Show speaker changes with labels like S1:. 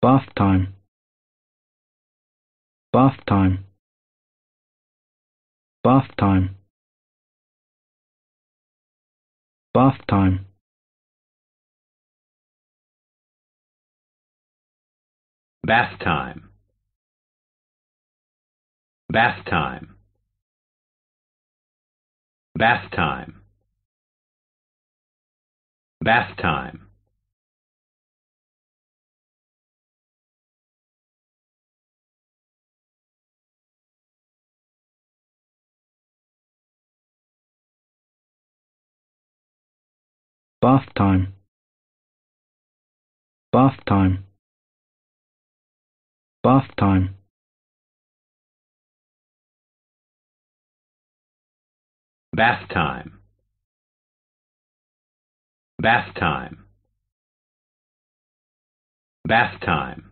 S1: Bath time bath time bath time bath time bath time bath time bath time bath time Bath time bath time bath time bath time bath time bath time